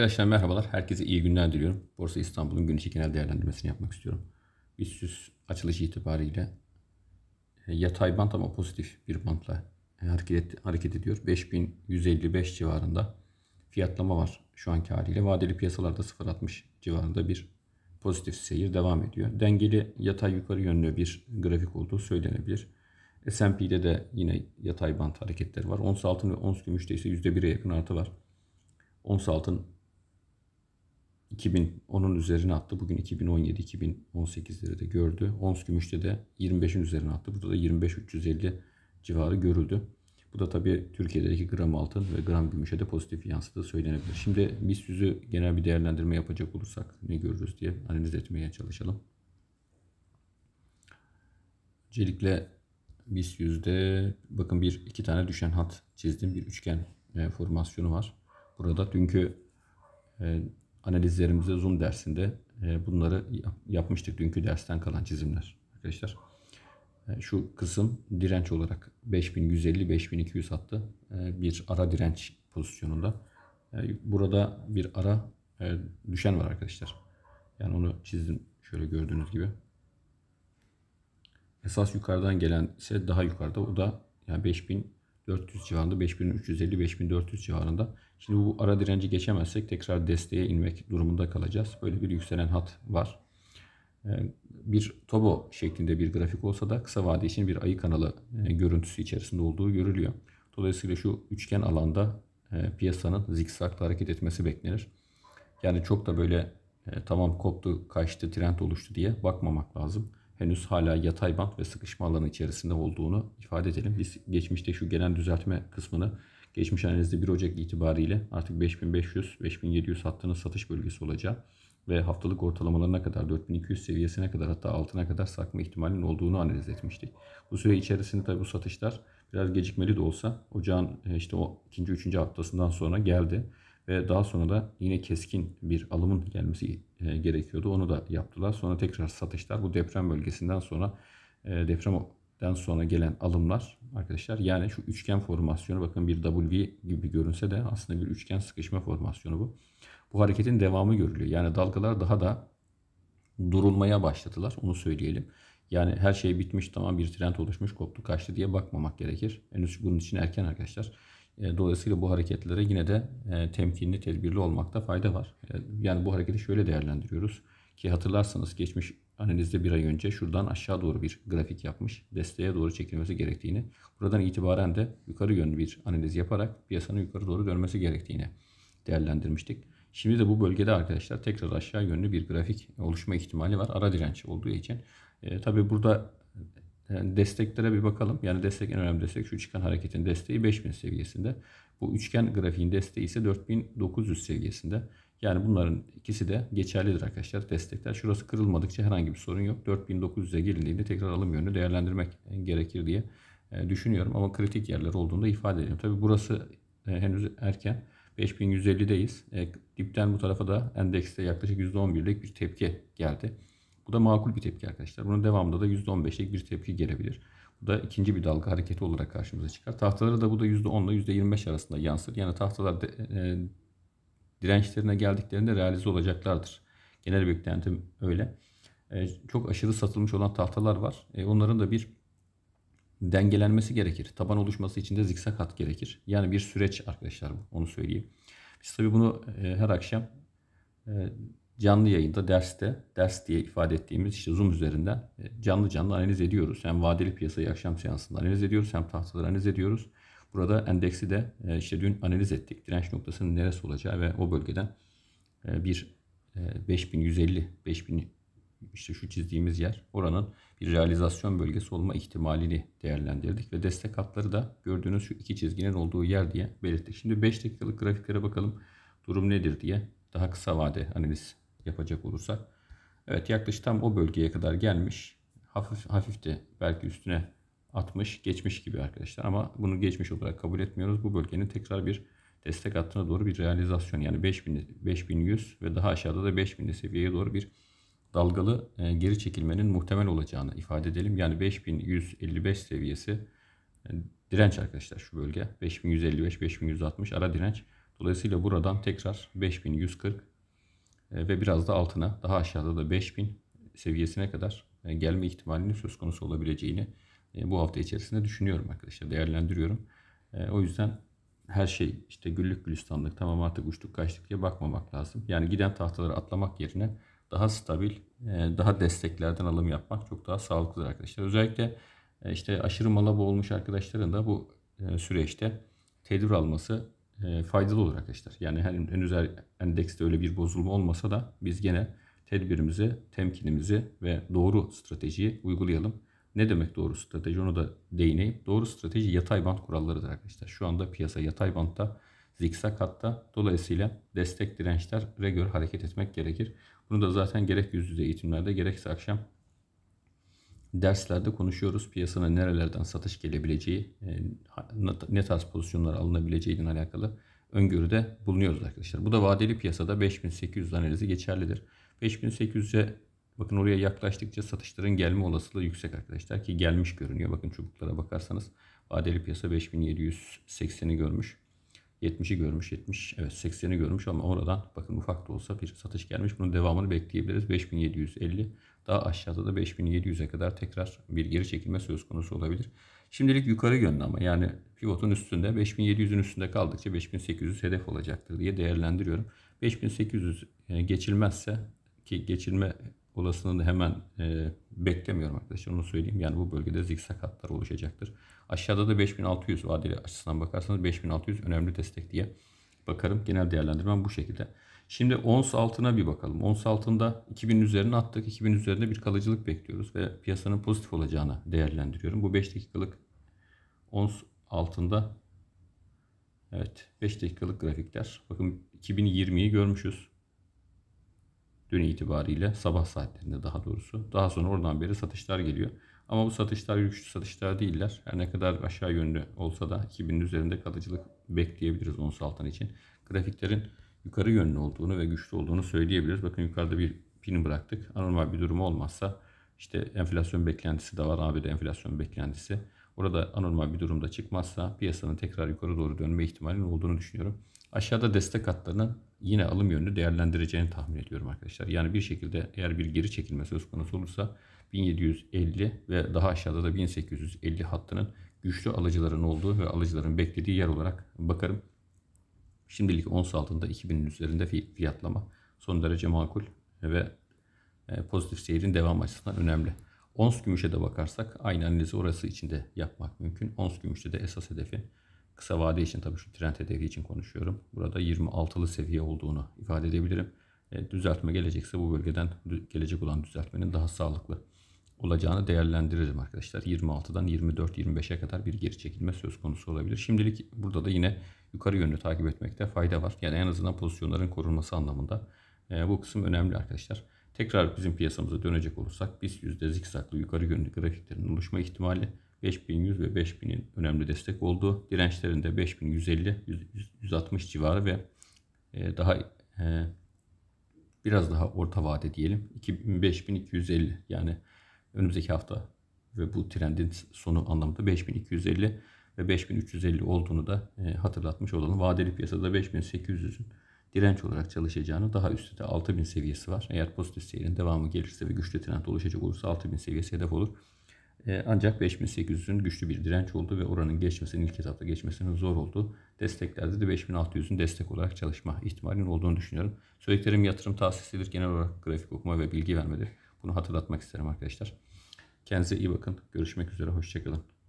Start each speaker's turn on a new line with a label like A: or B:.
A: Arkadaşlar merhabalar. Herkese iyi günler diliyorum. Borsa İstanbul'un gün genel değerlendirmesini yapmak istiyorum. BIST açılışı itibariyle e, yatay bant ama pozitif bir bantla e, hareket, hareket ediyor. 5155 civarında fiyatlama var şu anki haliyle. Vadeli piyasalarda 0.60 civarında bir pozitif seyir devam ediyor. Dengeli yatay yukarı yönlü bir grafik olduğu söylenebilir. S&P'de de yine yatay bant hareketleri var. Ons altın ve ons gümüşte ise %1'e yakın artı var. Ons altın 2010'un üzerine attı. Bugün 2017-2018'leri de gördü. Ons gümüşte de 25'in üzerine attı. Burada da 25-350 civarı görüldü. Bu da tabii Türkiye'deki gram altın ve gram gümüşe de pozitif yansıdığı söylenebilir. Şimdi BIST 100'ü genel bir değerlendirme yapacak olursak ne görürüz diye analiz etmeye çalışalım. Öncelikle BIST 100'de bakın bir iki tane düşen hat çizdim. Bir üçgen e, formasyonu var. Burada dünkü e, analizlerimize Zoom dersinde e, bunları yapmıştık dünkü dersten kalan çizimler arkadaşlar. E, şu kısım direnç olarak 5150-5200 hattı e, bir ara direnç pozisyonunda. Burada bir ara düşen var arkadaşlar. Yani onu çizdim şöyle gördüğünüz gibi. Esas yukarıdan gelen ise daha yukarıda. O da yani 5000 400 civarında 5350-5400 civarında. Şimdi bu ara direnci geçemezsek tekrar desteğe inmek durumunda kalacağız. Böyle bir yükselen hat var. Ee, bir tobo şeklinde bir grafik olsa da kısa vade için bir ayı kanalı e, görüntüsü içerisinde olduğu görülüyor. Dolayısıyla şu üçgen alanda e, piyasanın zikzakla hareket etmesi beklenir. Yani çok da böyle e, tamam koptu, kaçtı, trend oluştu diye bakmamak lazım henüz hala yatay bant ve sıkışma alanı içerisinde olduğunu ifade edelim. Biz geçmişte şu gelen düzeltme kısmını geçmiş analizde 1 Ocak itibariyle artık 5500-5700 hattının satış bölgesi olacağı ve haftalık ortalamalarına kadar 4200 seviyesine kadar hatta altına kadar sakma ihtimalinin olduğunu analiz etmiştik. Bu süre içerisinde tabi bu satışlar biraz gecikmeli de olsa ocağın e, işte o ikinci üçüncü haftasından sonra geldi ve daha sonra da yine keskin bir alımın gelmesi e, gerekiyordu. Onu da yaptılar. Sonra tekrar satışlar bu deprem bölgesinden sonra e, depremden sonra gelen alımlar arkadaşlar yani şu üçgen formasyonu bakın bir W gibi görünse de aslında bir üçgen sıkışma formasyonu bu. Bu hareketin devamı görülüyor. Yani dalgalar daha da durulmaya başladılar onu söyleyelim. Yani her şey bitmiş tamam bir trend oluşmuş koptu kaçtı diye bakmamak gerekir. Henüz bunun için erken arkadaşlar. E, dolayısıyla bu hareketlere yine de e, temkinli, tedbirli olmakta fayda var. E, yani bu hareketi şöyle değerlendiriyoruz ki hatırlarsanız geçmiş analizde bir ay önce şuradan aşağı doğru bir grafik yapmış. Desteğe doğru çekilmesi gerektiğini, buradan itibaren de yukarı yönlü bir analiz yaparak piyasanın yukarı doğru dönmesi gerektiğini değerlendirmiştik. Şimdi de bu bölgede arkadaşlar tekrar aşağı yönlü bir grafik oluşma ihtimali var. Ara direnç olduğu için. E, tabii burada yani desteklere bir bakalım. Yani destek en önemli destek şu çıkan hareketin desteği 5000 seviyesinde. Bu üçgen grafiğin desteği ise 4900 seviyesinde. Yani bunların ikisi de geçerlidir arkadaşlar destekler. Şurası kırılmadıkça herhangi bir sorun yok. 4900'e girildiğinde tekrar alım yönünü değerlendirmek e, gerekir diye e, düşünüyorum. Ama kritik yerler olduğunda ifade ediyorum. Tabi burası e, henüz erken. 5150'deyiz. Dipten bu tarafa da endekste yaklaşık %11'lik bir tepki geldi. Bu da makul bir tepki arkadaşlar. Bunun devamında da %15'lik bir tepki gelebilir. Bu da ikinci bir dalga hareketi olarak karşımıza çıkar. Tahtalara da bu da %10 ile %25 arasında yansır. Yani tahtalar de, e, dirençlerine geldiklerinde realize olacaklardır. Genel beklentim öyle. E, çok aşırı satılmış olan tahtalar var. E, onların da bir dengelenmesi gerekir. Taban oluşması için de zikzak hat gerekir. Yani bir süreç arkadaşlar bu. Onu söyleyeyim. Biz tabii bunu e, her akşam e, canlı yayında derste, ders diye ifade ettiğimiz işte Zoom üzerinden e, canlı canlı analiz ediyoruz. Hem vadeli piyasayı akşam seansında analiz ediyoruz hem tahtaları analiz ediyoruz. Burada endeksi de e, işte dün analiz ettik. Direnç noktasının neresi olacağı ve o bölgeden e, bir 5150, 5000 işte şu çizdiğimiz yer oranın bir realizasyon bölgesi olma ihtimalini değerlendirdik ve destek hatları da gördüğünüz şu iki çizginin olduğu yer diye belirttik. Şimdi 5 dakikalık grafiklere bakalım durum nedir diye daha kısa vade analiz yapacak olursak. Evet yaklaşık tam o bölgeye kadar gelmiş. Hafif hafif de belki üstüne atmış, geçmiş gibi arkadaşlar. Ama bunu geçmiş olarak kabul etmiyoruz. Bu bölgenin tekrar bir destek hattına doğru bir realizasyon yani 5000 5100 ve daha aşağıda da 5.000 seviyeye doğru bir dalgalı e, geri çekilmenin muhtemel olacağını ifade edelim. Yani 5155 seviyesi e, direnç arkadaşlar şu bölge 5155 5160 ara direnç. Dolayısıyla buradan tekrar 5140 e, ve biraz da altına daha aşağıda da 5000 seviyesine kadar e, gelme ihtimalinin söz konusu olabileceğini e, bu hafta içerisinde düşünüyorum arkadaşlar. Değerlendiriyorum. O yüzden her şey işte güllük gülistanlık tamam artık uçtuk kaçtık diye bakmamak lazım. Yani giden tahtaları atlamak yerine daha stabil, daha desteklerden alım yapmak çok daha sağlıklıdır arkadaşlar. Özellikle işte aşırı mala boğulmuş arkadaşların da bu süreçte tedbir alması e, faydalı olur arkadaşlar. Yani her henüz endekste öyle bir bozulma olmasa da biz gene tedbirimizi, temkinimizi ve doğru stratejiyi uygulayalım. Ne demek doğru strateji onu da değineyim. Doğru strateji yatay band kurallarıdır arkadaşlar. Şu anda piyasa yatay bantta, zikzak hatta. Dolayısıyla destek dirençler göre hareket etmek gerekir. Bunu da zaten gerek yüz yüze eğitimlerde gerekse akşam derslerde konuşuyoruz. piyasana nerelerden satış gelebileceği, e, ne tarz pozisyonlar alınabileceğiyle alakalı öngörüde bulunuyoruz arkadaşlar. Bu da vadeli piyasada 5800 analizi geçerlidir. 5800'e bakın oraya yaklaştıkça satışların gelme olasılığı yüksek arkadaşlar ki gelmiş görünüyor. Bakın çubuklara bakarsanız vadeli piyasa 5780'i görmüş. 70'i görmüş, 70 evet 80'i görmüş ama oradan bakın ufak da olsa bir satış gelmiş. Bunun devamını bekleyebiliriz. 5750 daha aşağıda da 5700'e kadar tekrar bir geri çekilme söz konusu olabilir. Şimdilik yukarı yönlü ama yani pivotun üstünde 5700'ün üstünde kaldıkça 5800 hedef olacaktır diye değerlendiriyorum. 5800 e, geçilmezse ki geçilme olasılığını da hemen e, beklemiyorum arkadaşlar. Onu söyleyeyim. Yani bu bölgede zikzak hatlar oluşacaktır. Aşağıda da 5600 vadeli açısından bakarsanız 5600 önemli destek diye bakarım. Genel değerlendirmem bu şekilde. Şimdi ons altına bir bakalım. Ons altında 2000 üzerine attık. 2000 üzerinde bir kalıcılık bekliyoruz ve piyasanın pozitif olacağını değerlendiriyorum. Bu 5 dakikalık ons altında evet 5 dakikalık grafikler. Bakın 2020'yi görmüşüz. Dün itibariyle sabah saatlerinde daha doğrusu. Daha sonra oradan beri satışlar geliyor. Ama bu satışlar güçlü satışlar değiller. Her ne kadar aşağı yönlü olsa da 2000 üzerinde kalıcılık bekleyebiliriz ons altın için. Grafiklerin yukarı yönlü olduğunu ve güçlü olduğunu söyleyebiliriz. Bakın yukarıda bir pin bıraktık. Anormal bir durum olmazsa işte enflasyon beklentisi de var. ABD enflasyon beklentisi. Burada anormal bir durumda çıkmazsa piyasanın tekrar yukarı doğru dönme ihtimalinin olduğunu düşünüyorum. Aşağıda destek hatlarını yine alım yönünü değerlendireceğini tahmin ediyorum arkadaşlar. Yani bir şekilde eğer bir geri çekilme söz konusu olursa 1750 ve daha aşağıda da 1850 hattının güçlü alıcıların olduğu ve alıcıların beklediği yer olarak bakarım. Şimdilik ons altında 2000'in üzerinde fiyatlama son derece makul ve e, pozitif seyirin devam açısından önemli. Ons gümüşe de bakarsak aynı analizi orası için de yapmak mümkün. Ons gümüşte de esas hedefi kısa vade için tabii şu trend hedefi için konuşuyorum. Burada 26'lı seviye olduğunu ifade edebilirim. E, düzeltme gelecekse bu bölgeden gelecek olan düzeltmenin daha sağlıklı olacağını değerlendiririm arkadaşlar. 26'dan 24-25'e kadar bir geri çekilme söz konusu olabilir. Şimdilik burada da yine yukarı yönlü takip etmekte fayda var. Yani en azından pozisyonların korunması anlamında e, bu kısım önemli arkadaşlar. Tekrar bizim piyasamıza dönecek olursak biz yüzde zikzaklı yukarı yönlü grafiklerin oluşma ihtimali 5100 ve 5000'in önemli destek olduğu dirençlerinde 5150 160 civarı ve e, daha e, biraz daha orta vade diyelim 5250 yani önümüzdeki hafta ve bu trendin sonu anlamında 5250 ve 5350 olduğunu da e, hatırlatmış olalım. Vadeli piyasada 5800'ün direnç olarak çalışacağını daha üstte de 6000 seviyesi var. Eğer pozitif seyrin devamı gelirse ve güçlü trend oluşacak olursa 6000 seviyesi hedef olur. E, ancak 5800'ün güçlü bir direnç oldu ve oranın geçmesinin ilk etapta geçmesinin zor oldu. Desteklerde de 5600'ün destek olarak çalışma ihtimalinin olduğunu düşünüyorum. Söylediklerim yatırım tavsiyesidir. Genel olarak grafik okuma ve bilgi vermedir. Bunu hatırlatmak isterim arkadaşlar. Kendinize iyi bakın. Görüşmek üzere. Hoşçakalın.